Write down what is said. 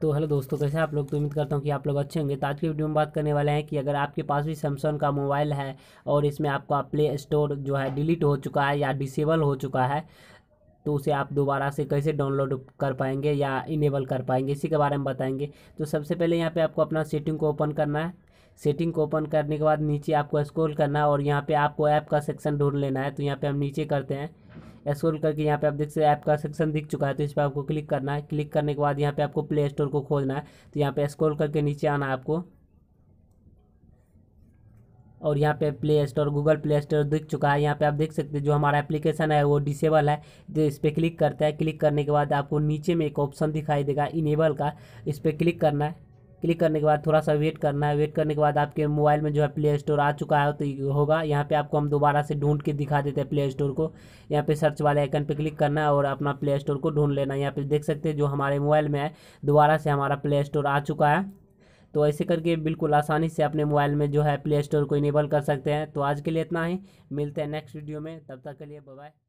तो हेलो दोस्तों कैसे हैं आप लोग तो उम्मीद करता हूँ कि आप लोग अच्छे होंगे तो आज की वीडियो में बात करने वाले हैं कि अगर आपके पास भी सैमसंग का मोबाइल है और इसमें आपका प्ले स्टोर जो है डिलीट हो चुका है या डिसेबल हो चुका है तो उसे आप दोबारा से कैसे डाउनलोड कर पाएंगे या इनेबल कर पाएंगे इसी के बारे में बताएंगे तो सबसे पहले यहाँ पर आपको अपना सेटिंग को ओपन करना है सेटिंग को ओपन करने के बाद नीचे आपको स्क्रोल करना है और यहाँ पर आपको ऐप का सेक्शन ढूंढ लेना है तो यहाँ पर हम नीचे करते हैं स्क्रोल करके यहाँ पे आप देख सकते ऐप का सेक्शन दिख चुका है तो इस पर आपको क्लिक करना है क्लिक करने के बाद यहाँ पे आपको प्ले स्टोर को खोजना है तो यहाँ पे स्क्रोल करके नीचे आना है आपको और यहाँ पे play store Google play store दिख चुका है यहाँ पे आप देख सकते हैं जो हमारा एप्लीकेशन है वो डिसेबल है तो इस पर क्लिक करता है क्लिक करने के बाद आपको नीचे में एक ऑप्शन दिखाई देगा इनेबल का इस पर क्लिक करना है क्लिक करने के बाद थोड़ा सा वेट करना है वेट करने के बाद आपके मोबाइल में जो है प्ले स्टोर आ चुका है तो होगा यहाँ पे आपको हम दोबारा से ढूंढ के दिखा देते हैं प्ले स्टोर को यहाँ पे सर्च वाले आइकन पे क्लिक करना है और अपना प्ले स्टोर को ढूंढ लेना है यहाँ पे देख सकते हैं जो हमारे मोबाइल में है दोबारा से हमारा प्ले स्टोर आ चुका है तो ऐसे करके बिल्कुल आसानी से अपने मोबाइल में जो है प्ले स्टोर को इनेबल कर सकते हैं तो आज के लिए इतना ही मिलते हैं नेक्स्ट वीडियो में तब तक के लिए बाय